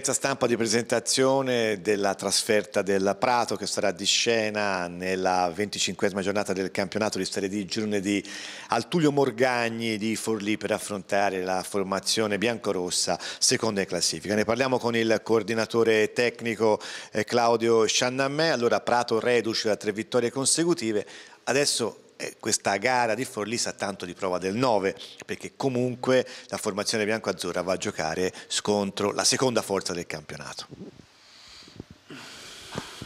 conferenza stampa di presentazione della trasferta del Prato che sarà di scena nella 25esima giornata del campionato di Serie D lunedì di Altulio Morgagni di Forlì per affrontare la formazione biancorossa seconda in classifica. Ne parliamo con il coordinatore tecnico eh, Claudio Sciannammè, allora Prato reduce da tre vittorie consecutive, adesso eh, questa gara di Forlì sa tanto di prova del 9 perché comunque la formazione bianco-azzurra va a giocare scontro la seconda forza del campionato.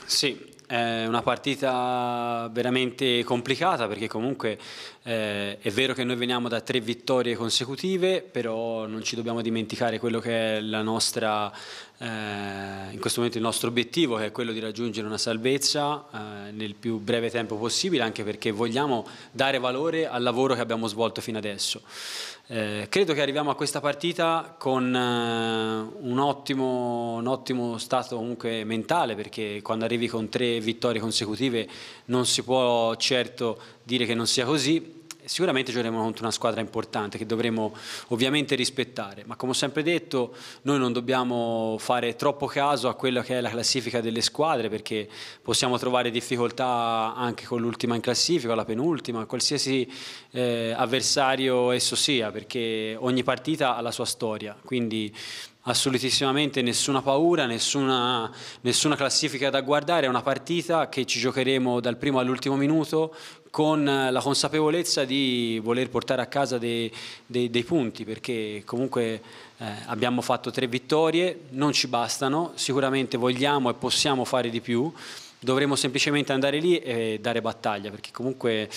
Sì, è una partita veramente complicata perché comunque eh, è vero che noi veniamo da tre vittorie consecutive, però non ci dobbiamo dimenticare quello che è la nostra, eh, in questo momento il nostro obiettivo, che è quello di raggiungere una salvezza eh, nel più breve tempo possibile, anche perché vogliamo dare valore al lavoro che abbiamo svolto fino adesso. Eh, credo che arriviamo a questa partita con eh, un, ottimo, un, ottimo, stato comunque mentale perché quando arrivi con tre vittorie consecutive non si può certo dire che non sia così sicuramente giocheremo contro una squadra importante che dovremo ovviamente rispettare, ma come ho sempre detto noi non dobbiamo fare troppo caso a quella che è la classifica delle squadre perché possiamo trovare difficoltà anche con l'ultima in classifica, la penultima, qualsiasi eh, avversario esso sia perché ogni partita ha la sua storia, quindi assolutissimamente nessuna paura, nessuna, nessuna, classifica da guardare, è una partita che ci giocheremo dal primo all'ultimo minuto con la consapevolezza di voler portare a casa dei, dei, dei punti perché comunque eh, abbiamo fatto tre vittorie, non ci bastano, sicuramente vogliamo e possiamo fare di più dovremo semplicemente andare lì e dare battaglia, perché comunque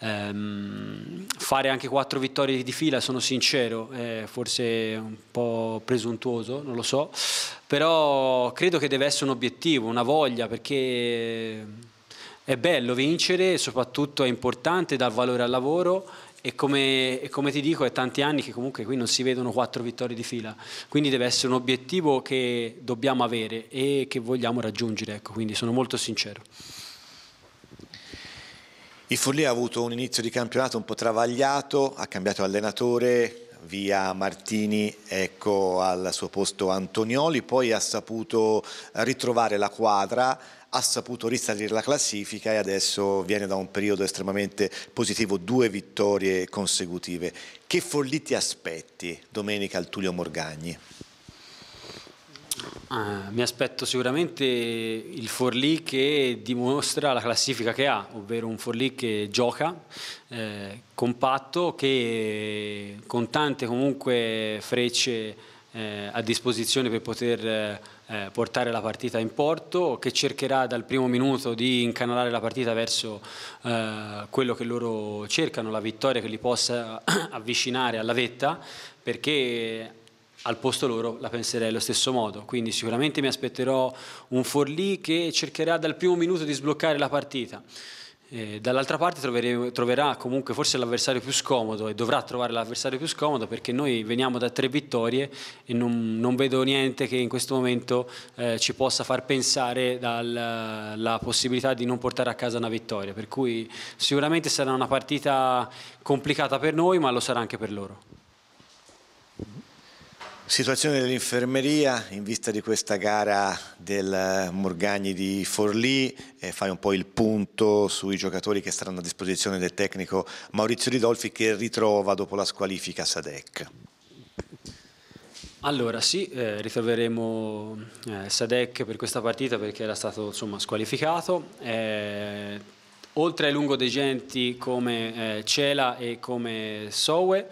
ehm, fare anche quattro vittorie di fila, sono sincero, è forse un po' presuntuoso, non lo so, però credo che deve essere un obiettivo, una voglia, perché è bello vincere, soprattutto è importante, dal valore al lavoro e come, e come, ti dico è tanti anni che comunque qui non si vedono quattro vittorie di fila, quindi deve essere un obiettivo che dobbiamo avere e che vogliamo raggiungere, ecco, quindi sono molto sincero. Il Follia ha avuto un inizio di campionato un po' travagliato, ha cambiato allenatore, via Martini ecco al suo posto Antonioli, poi ha saputo ritrovare la quadra, ha saputo risalire la classifica e adesso viene da un periodo estremamente positivo, due vittorie consecutive. Che folli ti aspetti domenica al Tullio Morgagni? Ah, mi aspetto sicuramente il Forlì che dimostra la classifica che ha, ovvero un Forlì che gioca, eh, compatto, che con tante comunque frecce eh, a disposizione per poter... Eh, eh, portare la partita in porto, che cercherà dal primo minuto di incanalare la partita verso eh, quello che loro cercano, la vittoria che li possa avvicinare alla vetta, perché al posto loro la penserei allo stesso modo, quindi sicuramente mi aspetterò un Forlì che cercherà dal primo minuto di sbloccare la partita. Eh, dall'altra parte trovere, troverà comunque forse l'avversario più scomodo e dovrà trovare l'avversario più scomodo perché noi veniamo da tre vittorie e non, non vedo niente che in questo momento eh, ci possa far pensare alla possibilità di non portare a casa una vittoria, per cui sicuramente sarà una partita complicata per noi ma lo sarà anche per loro. Situazione dell'infermeria in vista di questa gara del Morgagni di Forlì, eh, fai un po' il punto sui giocatori che saranno a disposizione del tecnico Maurizio Ridolfi che ritrova dopo la squalifica Sadek. Allora sì, eh, ritroveremo eh, Sadek per questa partita perché era stato insomma, squalificato. Eh, oltre ai lungo degenti come Cela e come Sowe,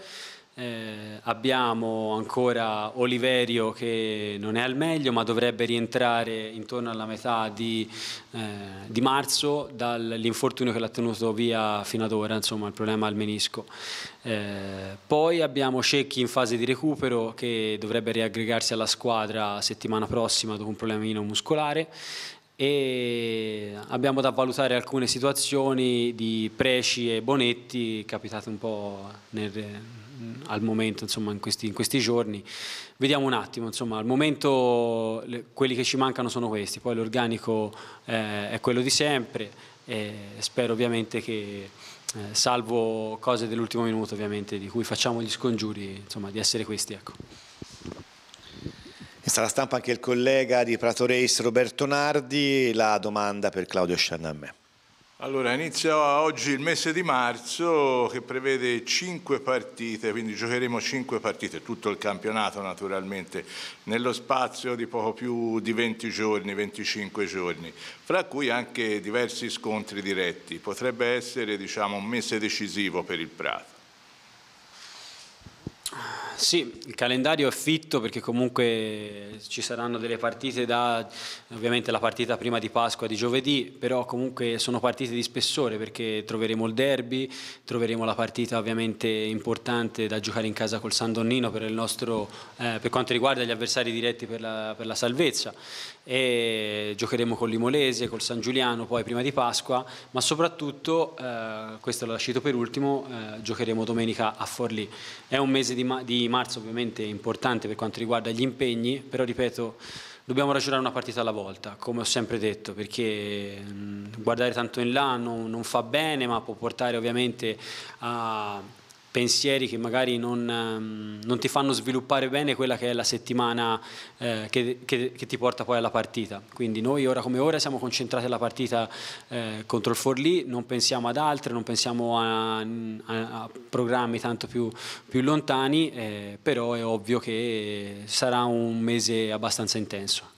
eh, abbiamo ancora Oliverio che non è al meglio ma dovrebbe rientrare intorno alla metà di, eh, di marzo dall'infortunio che l'ha tenuto via fino ad ora, insomma il problema al menisco. Eh, poi abbiamo Cecchi in fase di recupero che dovrebbe riaggregarsi alla squadra settimana prossima dopo un problemino muscolare e abbiamo da valutare alcune situazioni di Preci e Bonetti capitate un po' nel, al momento, insomma, in questi, in questi, giorni. Vediamo un attimo, insomma, al momento le, quelli che ci mancano sono questi, poi l'organico eh, è quello di sempre e spero ovviamente che, eh, salvo cose dell'ultimo minuto ovviamente, di cui facciamo gli scongiuri, insomma, di essere questi. Ecco. In sala stampa anche il collega di Prato Reis Roberto Nardi, la domanda per Claudio Sciannamme. Allora, inizia oggi il mese di marzo che prevede cinque partite, quindi giocheremo cinque partite, tutto il campionato naturalmente, nello spazio di poco più di 20 giorni, 25 giorni, fra cui anche diversi scontri diretti. Potrebbe essere diciamo, un mese decisivo per il Prato. Sì, il calendario è fitto perché comunque ci saranno delle partite da, ovviamente la partita prima di Pasqua di giovedì, però comunque sono partite di spessore perché troveremo il derby, troveremo la partita ovviamente importante da giocare in casa col San Donnino per, nostro, eh, per quanto riguarda gli avversari diretti per la, per la salvezza e giocheremo con l'Imolese, col San Giuliano poi prima di Pasqua, ma soprattutto, eh, questo l'ho lasciato per ultimo, eh, giocheremo domenica a Forlì. È un mese di, di marzo ovviamente è importante per quanto riguarda gli impegni, però ripeto, dobbiamo ragionare una partita alla volta, come ho sempre detto, perché mm, guardare tanto in là non, non fa bene, ma può portare ovviamente a pensieri che magari non, ehm, non, ti fanno sviluppare bene quella che è la settimana eh, che, che, che, ti porta poi alla partita. Quindi noi ora come ora siamo concentrati alla partita eh, contro il Forlì, non pensiamo ad altre, non pensiamo a, a, a programmi tanto più, più lontani, eh, però è ovvio che sarà un mese abbastanza intenso.